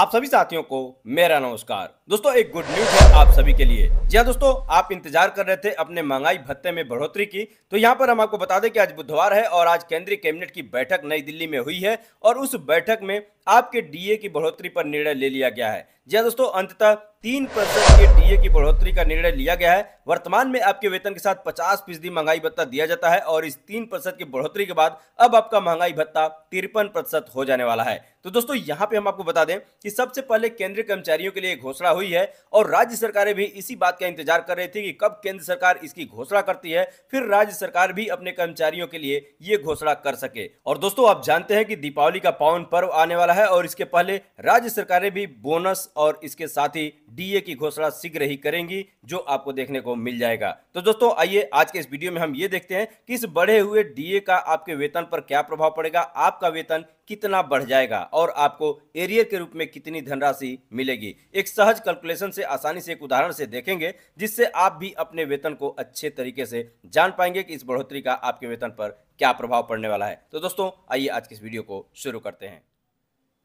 आप सभी साथियों को मेरा नमस्कार दोस्तों एक गुड न्यूज है आप सभी के लिए जी हाँ दोस्तों आप इंतजार कर रहे थे अपने महंगाई भत्ते में बढ़ोतरी की तो यहाँ पर हम आपको बता दें कि आज बुधवार है और आज केंद्रीय कैबिनेट की बैठक नई दिल्ली में हुई है और उस बैठक में आपके डीए की बढ़ोतरी पर निर्णय ले लिया गया है जी हाँ दोस्तों अंततः तीन प्रतिशत के डीए की बढ़ोतरी का निर्णय लिया गया है वर्तमान में आपके वेतन के साथ 50 फीसदी महंगाई भत्ता दिया जाता है और इस तीन प्रतिशत की बढ़ोतरी के बाद अब आपका महंगाई भत्ता तिरपन प्रतिशत हो जाने वाला है तो दोस्तों यहाँ पे हम आपको बता दें कि सबसे पहले केंद्रीय कर्मचारियों के लिए घोषणा हुई है और राज्य सरकारें भी इसी बात का इंतजार कर रही थी कि कब केंद्र सरकार इसकी घोषणा करती है फिर राज्य सरकार भी अपने कर्मचारियों के लिए ये घोषणा कर सके और दोस्तों आप जानते हैं कि दीपावली का पावन पर्व आने वाला रहा है और इसके पहले राज्य सरकारें भी बोनस और इसके साथ ही डीए की घोषणा शीघ्र ही करेंगी जो आपको देखने को मिल जाएगा तो दोस्तों आइए आज के इस वीडियो में हम ये देखते हैं कि इस बढ़े हुए डीए का आपके वेतन पर क्या प्रभाव पड़ेगा आपका वेतन कितना बढ़ जाएगा और आपको एरियर के रूप में कितनी धनराशि मिलेगी एक सहज कैलकुलेशन से आसानी से एक उदाहरण से देखेंगे जिससे आप भी अपने वेतन को अच्छे तरीके से जान पाएंगे कि इस बढ़ोतरी का आपके वेतन पर क्या प्रभाव पड़ने वाला है तो दोस्तों आइए आज के इस वीडियो को शुरू करते हैं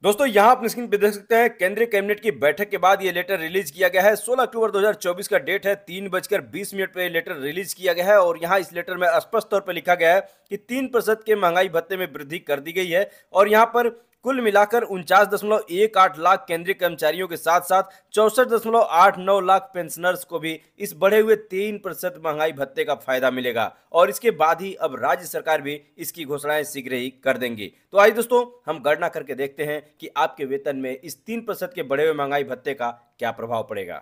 दोस्तों यहां आप स्क्रीन पे देख सकते हैं केंद्रीय कैबिनेट की बैठक के बाद ये लेटर रिलीज किया गया है 16 अक्टूबर 2024 का डेट है तीन बजकर बीस मिनट पर यह लेटर रिलीज किया गया है और यहां इस लेटर में स्पष्ट तौर पर लिखा गया है कि तीन प्रतिशत के महंगाई भत्ते में वृद्धि कर दी गई है और यहां पर कुल मिलाकर उनचास दशमलव एक आठ लाख केंद्रीय कर्मचारियों के साथ साथ चौसठ दशमलव आठ नौ लाख पेंशनर्स को भी इस बढ़े हुए तीन प्रतिशत महंगाई भत्ते का फायदा मिलेगा और इसके बाद ही अब राज्य सरकार भी इसकी घोषणाएं शीघ्र ही कर देंगी तो आइए दोस्तों हम गणना करके देखते हैं कि आपके वेतन में इस तीन प्रतिशत के बढ़े हुए महंगाई भत्ते का क्या प्रभाव पड़ेगा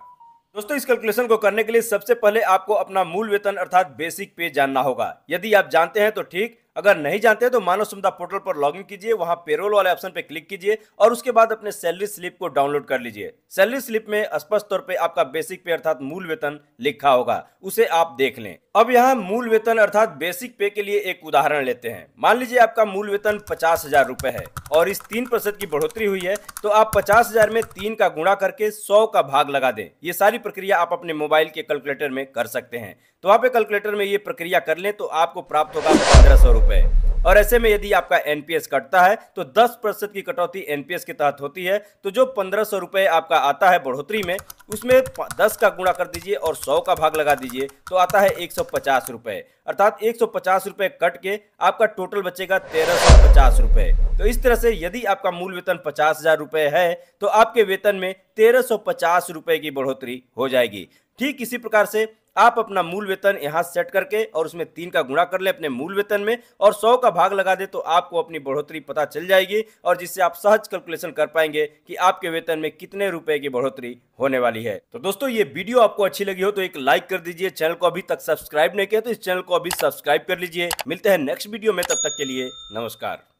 दोस्तों इस कैलकुलेशन को करने के लिए सबसे पहले आपको अपना मूल वेतन अर्थात बेसिक पे जानना होगा यदि आप जानते हैं तो ठीक अगर नहीं जानते तो मानव सुविधा पोर्टल पर इन कीजिए वहां पेरोल वाले ऑप्शन पर क्लिक कीजिए और उसके बाद अपने सैलरी स्लिप को डाउनलोड कर लीजिए सैलरी स्लिप में स्पष्ट तौर पर आपका बेसिक पे अर्थात मूल वेतन लिखा होगा उसे आप देख लें अब यहाँ मूल वेतन अर्थात बेसिक पे के लिए एक उदाहरण लेते हैं मान लीजिए आपका मूल वेतन पचास हजार रूपए है और इस तीन प्रतिशत की बढ़ोतरी हुई है तो आप पचास हजार में तीन का गुणा करके सौ का भाग लगा दें ये सारी प्रक्रिया आप अपने मोबाइल के कैलकुलेटर में कर सकते हैं तो आप कैलकुलेटर में ये प्रक्रिया कर लें तो आपको प्राप्त होगा पंद्रह सौ रुपए और ऐसे में यदि आपका एनपीएस कटता है तो 10 प्रतिशत की कटौती एनपीएस के तहत होती है तो जो पंद्रह सौ रुपए आपका आता है बढ़ोतरी में उसमें 10 का गुणा कर दीजिए और 100 का भाग लगा दीजिए तो आता है एक सौ पचास रुपये अर्थात एक सौ पचास रुपये कट के आपका टोटल बचेगा तेरह सौ पचास रुपये तो इस तरह से यदि आपका मूल वेतन पचास हजार रुपये है तो आपके वेतन में तेरह सौ पचास रुपये की बढ़ोतरी हो जाएगी ठीक इसी प्रकार से आप अपना मूल वेतन यहाँ सेट करके और उसमें तीन का गुणा कर ले अपने मूल वेतन में और सौ का भाग लगा दे तो आपको अपनी बढ़ोतरी पता चल जाएगी और जिससे आप सहज कैलकुलेशन कर पाएंगे कि आपके वेतन में कितने रुपए की बढ़ोतरी होने वाली है तो दोस्तों ये वीडियो आपको अच्छी लगी हो तो एक लाइक कर दीजिए चैनल को अभी तक सब्सक्राइब नहीं किया तो इस चैनल को अभी सब्सक्राइब कर लीजिए मिलते हैं नेक्स्ट वीडियो में तब तक के लिए नमस्कार